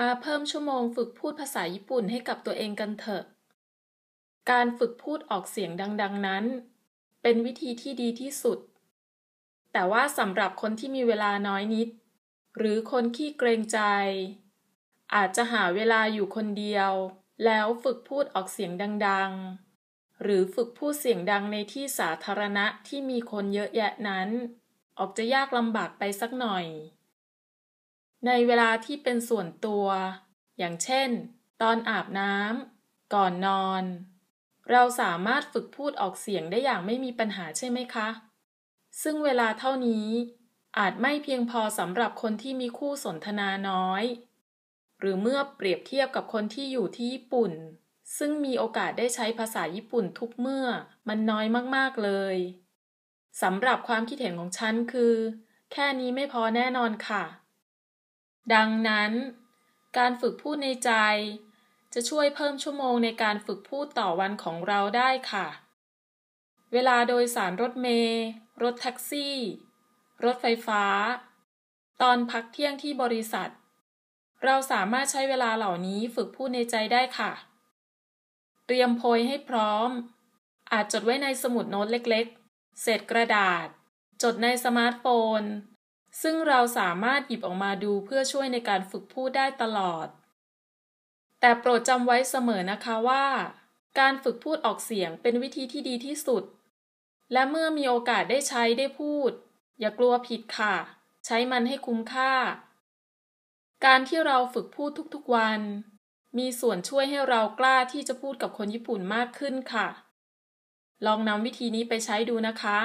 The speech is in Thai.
มาเพิ่มชั่วโมงฝึกพูดภาษาญี่ปุ่นให้กับตัวเองกันเถอะ การฝึกพูดออกเสียงดังๆนั้น เป็นวิธีที่ดีที่สุด แต่ว่าสำหรับคนที่มีเวลาน้อยนิด หรือคนขี้เกรงใจ อาจจะหาเวลาอยู่คนเดียว แล้วฝึกพูดออกเสียงดังๆ หรือฝึกพูดเสียงดังในที่สาธารณะที่มีคนเยอะแยะนั้น ออกจะยากลำบากไปสักหน่อยในเวลาที่เป็นส่วนตัวอย่างเช่น ตอนอาบน้ำก่อนนอน เราสามารถฝึกพูดออกเสียงได้อย่างไม่มีปัญหาใช่ไหมคะ ซึ่งเวลาเท่านี้ อาจไม่เพียงพอสำหรับคนที่มีคู่สนทนาน้อย หรือเมื่อเปรียบเทียบกับคนที่อยู่ที่ญี่ปุ่น ซึ่งมีโอกาสได้ใช้ภาษาญี่ปุ่นทุกเมื่อมันน้อยมากๆเลยสำหรับความคิดเห็นของฉันคือ แค่นี้ไม่พอแน่นอนค่ะดังนั้นการฝึกพูดในใจจะช่วยเพิ่มชั่วโมงในการฝึกพูดต่อวันของเราได้ค่ะ เวลาโดยสารรถเมล์รถแท็กซี่ รถไฟฟ้า ตอนพักเที่ยงที่บริษัท เราสามารถใช้เวลาเหล่านี้ฝึกพูดในใจได้ค่ะ เตรียมโพยให้พร้อม อาจจดไว้ในสมุดโน้ตเล็กๆเศษกระดาษ จดในสมาร์ทโฟนซึ่งเราสามารถหยิบออกมาดูเพื่อช่วยในการฝึกพูดได้ตลอด แต่โปรดจำไว้เสมอนะคะว่า การฝึกพูดออกเสียงเป็นวิธีที่ดีที่สุด และเมื่อมีโอกาสได้ใช้ได้พูด อย่ากลัวผิดค่ะ ใช้มันให้คุ้มค่า การที่เราฝึกพูดทุกๆวัน มีส่วนช่วยให้เรากล้าที่จะพูดกับคนญี่ปุ่นมากขึ้นค่ะ ลองนำวิธีนี้ไปใช้ดูนะคะ